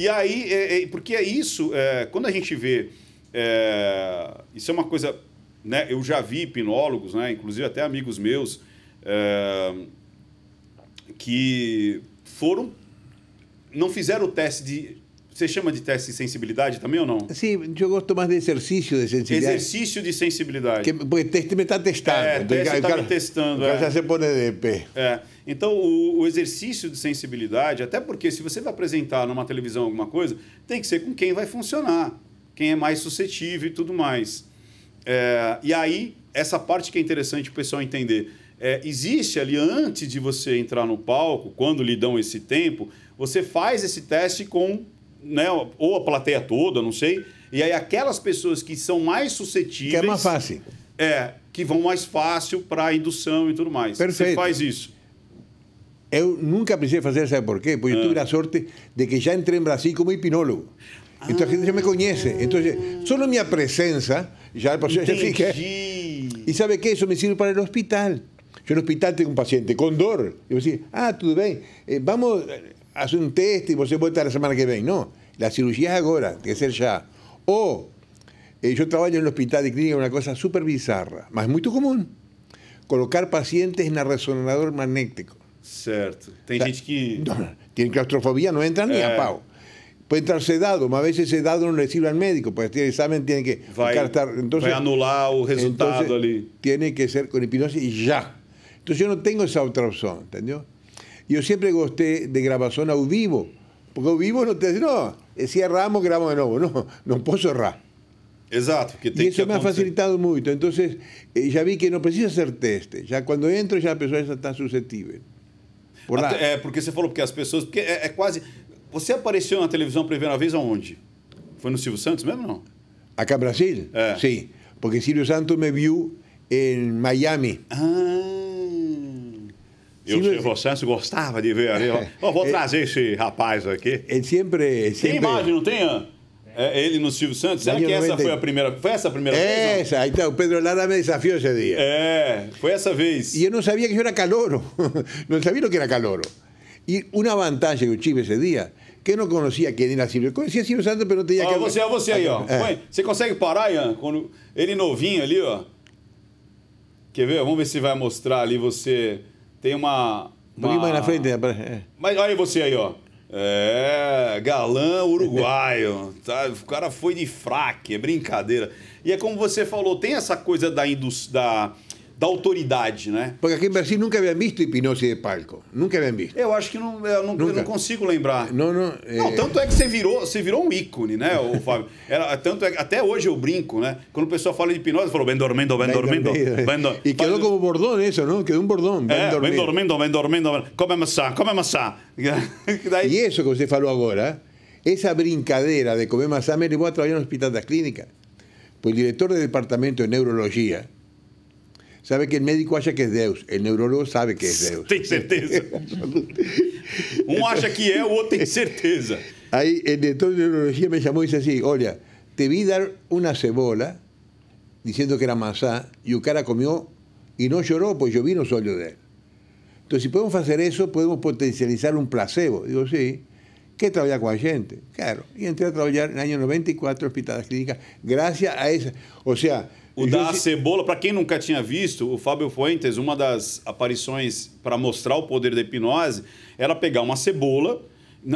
E aí, é, é, porque é isso, é, quando a gente vê. É, isso é uma coisa. Né, eu já vi hipnólogos, né, inclusive até amigos meus, é, que foram. Não fizeram o teste de você chama de teste de sensibilidade também ou não? Sim, eu gosto mais de exercício de sensibilidade. Exercício de sensibilidade. Que, porque teste também está testando. É, né? teste está me testando. cara é. já se põe de pé. É. Então, o, o, exercício de sensibilidade, até porque se você vai apresentar numa televisão alguma coisa, tem que ser com quem vai funcionar, quem é mais suscetível e tudo mais. É, e aí, essa parte que é interessante o pessoal entender. É, existe ali, antes de você entrar no palco, quando lhe dão esse tempo, você faz esse teste com né, ou a plateia toda, não sei. E aí aquelas pessoas que são mais suscetíveis. Que é mais fácil. É, que vão mais fácil para a indução e tudo mais. Perfeito. Você faz isso. Eu nunca precisei fazer, sabe por quê? Porque ah. eu tive ah. a sorte de que já entrei em Brasil como hipnólogo. Ah. Então a gente já me conhece. Então, só minha presença já, já fica. E sabe que isso me sirve para o hospital. Eu no hospital tenho um paciente com dor Eu me dice, ah, tudo bem eh, vamos, test y vos se você a la semana que viene. No, la cirugía es ahora, tiene que ser ya. O eh, yo trabajo en el hospital de clínica, una cosa súper bizarra, más muy común, Colocar pacientes en el resonador magnético. Cierto. Tiene claustrofobia, no entra ni a eh. pau. puede entrar sedado, a veces sedado no le sirve al médico, pues el examen tiene que estar, entonces, anular el resultado Tiene que ser con hipnosis y ya. Entonces yo no tengo esa otra opción, ¿entendió? Yo siempre gusté de grabación ao vivo, porque ao vivo no te no, eh, si erramos, grabamos de nuevo no no puedo errar. exacto que te Y eso me ha facilitado mucho. Entonces, eh, ya vi que no precisa hacer teste. Ya cuando entro, ya la persona está susceptible. Por la porque você falou porque as pessoas... Porque é, é quase... Você apareceu na televisão a primeira vez aonde? Foi no Silvio Santos mesmo, não? Acá Brasil? sí. Porque Silvio Santos me viu en Miami. Ah. E o Silvio Santos gostava de ver ali. Oh, vou é. trazer esse rapaz aqui. Ele é sempre, sempre... Tem imagem, não tem, É, ele no Silvio Santos? Será que essa foi a primeira? Foi essa a primeira essa, vez? Essa, então, o Pedro Lara me desafiou esse dia. É, foi essa vez. E eu não sabia que eu era caloro. não sabia o que era caloro. E uma vantagem que eu tive esse dia, que eu não conhecia quem era Silvio. Eu conhecia Silvio Santos, mas não tinha... Ó, ah, que... você, você aí, ó. É. Você consegue parar, Ian? Quando ele novinho ali, ó. Quer ver? Vamos ver se vai mostrar ali você... Tem uma. Um mais na frente, é. Mas olha você aí, ó. É, galã uruguaio. Tá? O cara foi de fraque, é brincadeira. E é como você falou, tem essa coisa da indústria da autoridade, né? Porque aqui em Brasil nunca haviam visto hipnose de palco. Nunca haviam visto. Eu acho que não, eu não, eu não consigo lembrar. Não, não, é... não, eh, tanto é que você virou, você virou um ícone, né, o Fábio? Era, tanto é, até hoje eu brinco, né? Quando o pessoal fala de hipnose, falou bem dormindo, bem dormindo. E quedou como bordão isso, não? Quedou um bordão. Bem é, dormindo, bem dormindo, bem dormindo. Come maçã, come maçã. Daí... E isso que você falou agora, essa brincadeira de comer maçã me levou a trabalhar no Hospital da clínica, Pues diretor de Departamento de neurologia. sabe que el médico acha que es Deus, el neurólogo sabe que es Deus. ten certeza. uno acha que es o otro tem certeza. Aí, um el doctor de neurología me llamó y dice así Olha, te vi dar una cebola diciendo que era masá y cara comió y no lloró, pues yo vi los ojos de él. Entonces, si podemos hacer eso, podemos potencializar un placebo. Digo, sí, qué trabajar con la gente. Claro, y entré a trabajar en el año 94 en hospitales clínicas, gracias a esa. O sea, O da cebola, para quem nunca tinha visto, o Fábio Fuentes, uma das aparições para mostrar o poder da hipnose, era pegar uma cebola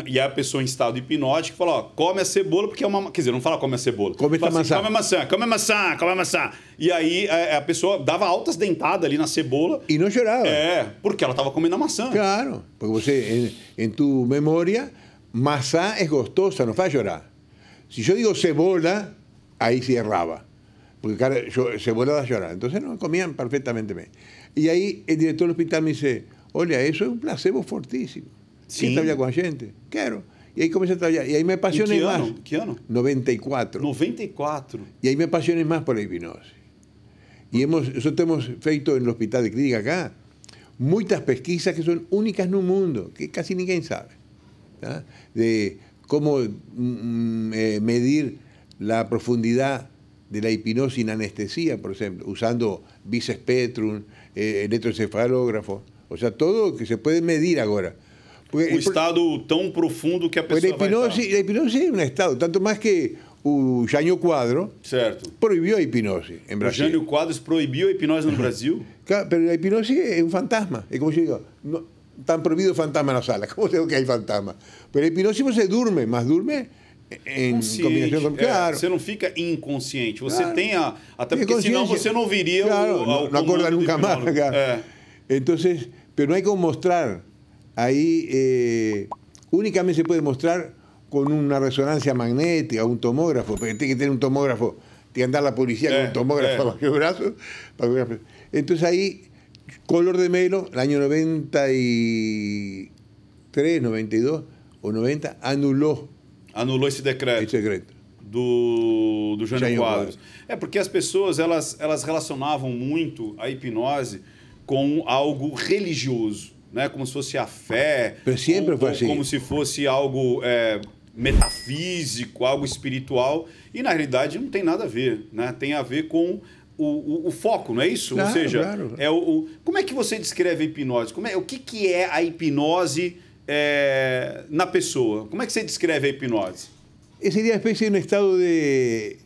e a pessoa em estado hipnótico falou ó, come a cebola porque é uma... Quer dizer, não fala come a cebola. Come a assim, maçã. come a maçã, come a maçã, come a maçã. E aí é, a, pessoa dava altas dentadas ali na cebola. E não chorava. É, porque ela estava comendo a maçã. Claro, porque você, em, em memória, maçã é gostosa, não faz chorar. Se eu digo cebola, aí se errava. porque yo, se volaba a llorar. Entonces no, comían perfectamente bien. Y ahí el director del hospital me dice, oye, eso es un placebo fortísimo. Sí. trabajar con la gente? Claro. Y ahí comencé a trabajar. ¿Y ahí me apasioné más qué 94. 94. Y ahí me apasioné más por la hipnosis. Y hemos, eso hemos feito en el Hospital de Clínica acá Muchas pesquisas que son únicas en un mundo, que casi nadie sabe. De cómo mm, mm, eh, medir la profundidad de la hipnosis sin anestesia, por ejemplo, usando bisespectrum, eh, electroencefalógrafo, o sea, todo que se puede medir ahora. Un estado tan profundo que a pessoa a vai estar. es estado, tanto más que el Cuadro Cuadro Cierto. Prohibió hipnosis en Brasil. ¿El Jânio prohibió prohibió a hipnosis en Brasil? Claro, pero la hipnosis un fantasma. Es como se digo? no, tan prohibido fantasma la sala. ¿Cómo se que hay fantasma? la hipnosis no se duerme, más duerme... Em en combinación com claro. É, você no fica inconsciente, você tem a. Até porque si você não viria claro, No ao, acorda nunca más. Claro. Entonces, pero no hay como mostrar. Ahí, eh, únicamente se puede mostrar con una resonancia magnética, un tomógrafo, porque tiene que tener un tomógrafo, Tiene que andar la policía con eh, un tomógrafo eh. bajo brazos. Entonces ahí Color de Melo, el año 93, 92 o 90, anuló Anulou esse decreto. Esse decreto. Do, do Jânio Quadros. Quadros. É porque as pessoas elas, elas relacionavam muito a hipnose com algo religioso, né? como se fosse a fé, sempre como, assim. como se fosse algo é, metafísico, algo espiritual, e na realidade não tem nada a ver, né? tem a ver com o, o, o foco, não é isso? Claro, Ou seja, claro. é o, o, como é que você descreve a hipnose? Como é, o que, que é a hipnose é, na pessoa? Como é que se descreve a hipnose? Sería una especie de estado de,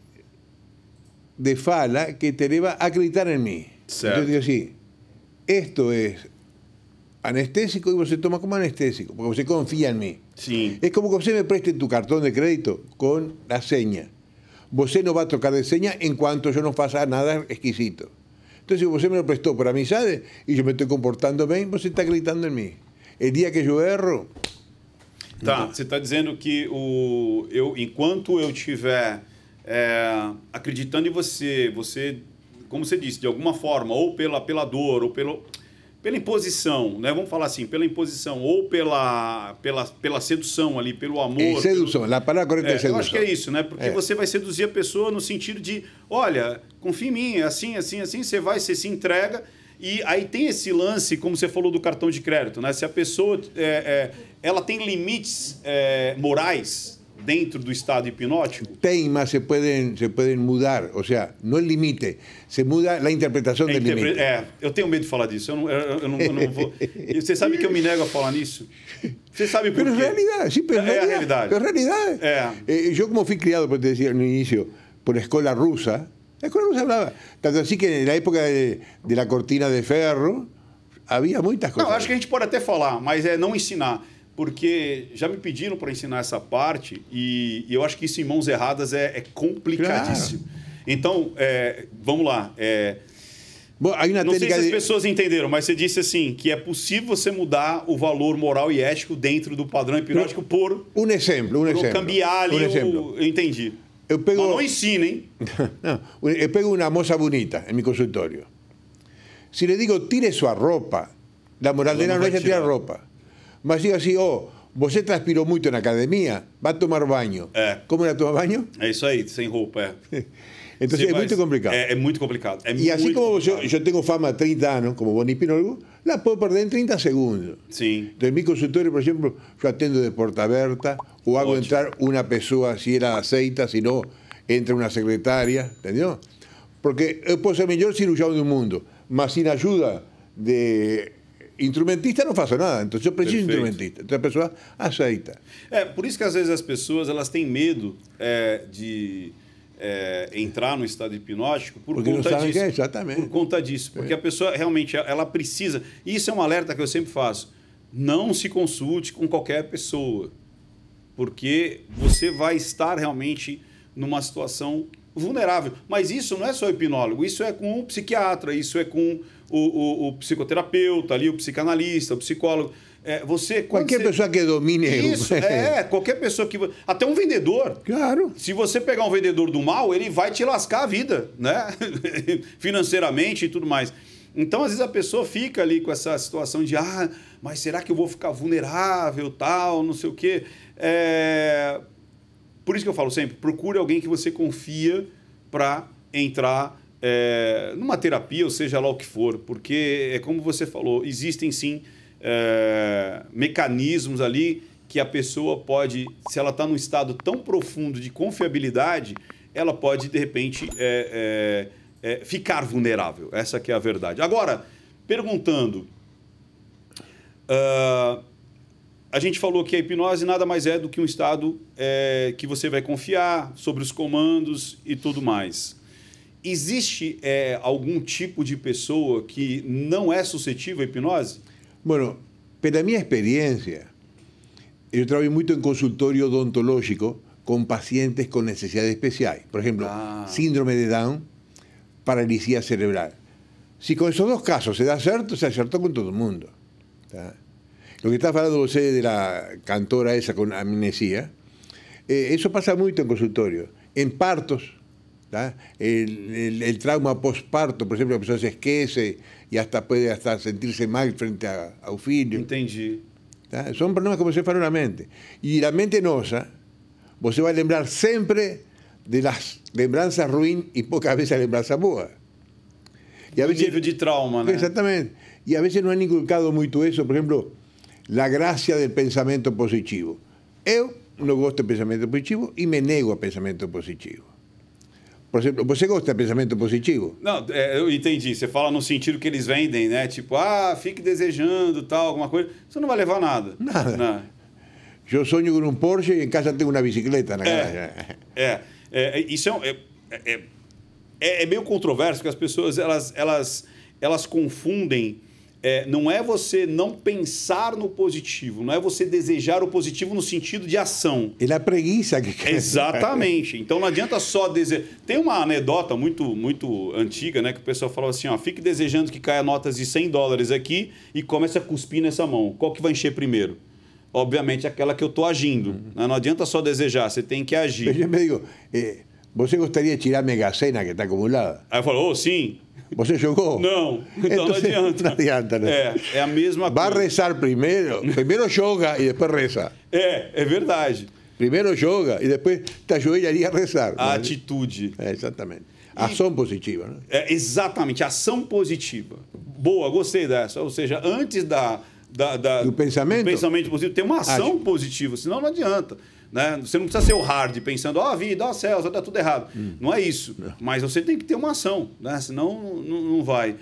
de fala que te lleva a acreditar en mí. Yo digo así, esto es anestésico y você se toma como anestésico, porque usted confía en mí. Sí. Es como que usted me preste tu cartón de crédito con la seña. Você no va a tocar de seña en cuanto yo no pasa nada exquisito. Entonces, usted me lo prestó por amistad y yo me estoy comportando bien, vos está gritando en mí. É dia que eu erro. Tá, você está dizendo que o, eu, enquanto eu estiver é, acreditando em você, você, como você disse, de alguma forma, ou pela, pela dor, ou pelo, pela imposição, né? Vamos falar assim, pela imposição ou pela, pela, pela sedução ali, pelo amor. Eh, é, sedução, pelo... a palavra correta é, é sedução. Eu acho que é isso, né? Porque é. você vai seduzir a pessoa no sentido de, olha, confia em mim, é assim, assim, assim, você vai, você se entrega e aí tem esse lance, como você falou do cartão de crédito, né? Se a pessoa é, é, ela tem limites é, morais dentro do estado hipnótico? Tem, mas se podem se podem mudar, ou seja, não é limite, se muda a interpretação é, do interpre... limite. É, eu tenho medo de falar disso. Eu não, eu, eu não, eu não vou. Você sabe que eu me nego a falar nisso. Você sabe por quê? realidade, sim, pero é, realidade. É a realidade. É. Eu eh, como fui criado, te dizer no início, por escola russa, La escuela no se hablaba. Tanto assim que na época de, de la cortina de ferro, havia muitas coisas. Não, acho que a gente pode até falar, mas é não ensinar. Porque já me pediram para ensinar essa parte e, e, eu acho que isso em mãos erradas é, é complicadíssimo. Claro. Então, é, vamos lá. É, Bom, não sei se as pessoas entenderam, mas você disse assim que é possível você mudar o valor moral e ético dentro do padrão hipnótico por um exemplo, um por exemplo, cambiar ali um exemplo. eu entendi. Yo eh, eh, pego... una não pego bonita en mi consultorio. Si le digo, tire su ropa, la la no es tirar ropa. Mas digo así, oh, você transpiró mucho en la academia, va a tomar baño. Eh. ¿Cómo era tomar baño? É isso sin ropa. então é muito complicado. é muito complicado. e assim como eu eu tenho fama 30 anos como Boni algo la posso perder em 30 segundos. então em meu consultório, por exemplo eu atendo de porta aberta ou hago Ocho. entrar uma pessoa se ela aceita, se não entra uma secretária entendeu Porque eu eh, posso ser o melhor cirurgião do mundo, mas sem ajuda de instrumentista não faço nada, então eu preciso de instrumentista. Então a pessoa aceita. É, por isso que às vezes as pessoas elas têm medo é, de é, entrar no estado hipnótico por porque conta disso. É, exatamente. Por conta disso. Porque é. a pessoa realmente ela precisa. Isso é um alerta que eu sempre faço. Não se consulte com qualquer pessoa. Porque você vai estar realmente numa situação vulnerável. Mas isso não é só hipnólogo, isso é com o psiquiatra, isso é com o, o, o psicoterapeuta ali, o psicanalista, o psicólogo. É, você, qualquer você... pessoa que domine isso. É. é, qualquer pessoa que. Até um vendedor. Claro. Se você pegar um vendedor do mal, ele vai te lascar a vida, né? Financeiramente e tudo mais. Então, às vezes, a pessoa fica ali com essa situação de, ah, mas será que eu vou ficar vulnerável, tal, não sei o quê. É... Por isso que eu falo sempre, procure alguém que você confia para entrar é... numa terapia, ou seja lá o que for, porque é como você falou, existem sim é, mecanismos ali que a pessoa pode, se ela está num estado tão profundo de confiabilidade, ela pode, de repente, é, é, é ficar vulnerável. Essa que é a verdade. Agora, perguntando, uh, a gente falou que a hipnose nada mais é do que um estado é, que você vai confiar sobre os comandos e tudo mais existe é, algum tipo de pessoa que não é suscetível à hipnose? Bueno, pero a mi experiencia, yo trabajo mucho en consultorio odontológico con pacientes con necesidades especiales. Por ejemplo, ah. síndrome de Down, paralisia cerebral. Si con esos dos casos se da cierto, se acertó con todo el mundo. Lo que está hablando usted de la cantora esa con amnesia, eh, eso pasa mucho en consultorio. En partos, el, trauma postparto por ejemplo la persona se esquece y hasta puede hasta sentirse mal frente a, un son Entendi. Tá? se problemas que se y la mente. y la mente se va a lembrar siempre de las lembranzas ruin y pocas veces a lembranza boa. y a veces, de trauma, ¿no? Exactamente. Y a veces no han inculcado mucho eso por ejemplo la gracia del pensamiento positivo. Yo no gosto el pensamiento positivo y me nego a pensamiento positivo. Por exemplo, você gosta de pensamento positivo? Não, é, eu entendi. Você fala no sentido que eles vendem, né? Tipo, ah, fique desejando, tal, alguma coisa. Você não vai levar nada. Nada. Não. Eu sonho com um Porsche e em casa tenho uma bicicleta na é, garagem. É, é, é isso é é, é, é, é, meio controverso, porque as pessoas, elas, elas, elas confundem é, não é você não pensar no positivo, não é você desejar o positivo no sentido de ação. Ele é preguiça que quer. Exatamente. Então não adianta só desejar. Tem uma anedota muito muito antiga, né, que o pessoal falava assim, ó, fique desejando que caia notas de 100 dólares aqui e comece a cuspir nessa mão. Qual que vai encher primeiro? Obviamente aquela que eu tô agindo. Uhum. Né? Não adianta só desejar, você tem que agir. Veja, amigo, é, você gostaria de tirar a Mega Sena que está acumulada? Aí ah, eu falo, oh, sim. Você jogou? Não, então, então não adianta. Não adianta, né? É, é a mesma Vai coisa. Vai rezar primeiro, primeiro joga e depois reza. É, é verdade. Primeiro joga e depois te ajoelharia a rezar. A atitude. É, eh, exatamente. E... Ação positiva, né? É, exatamente, ação positiva. Boa, gostei dessa. Ou seja, antes da, da, da do, pensamento? do pensamento positivo, tem uma ah, ação Acho. positiva, senão não adianta. Né? Você não precisa ser o hard, pensando, ó, oh, vida, ó, oh, Celso, tá tudo errado. Hum. Não é isso. É. Mas você tem que ter uma ação, né? senão não, não vai.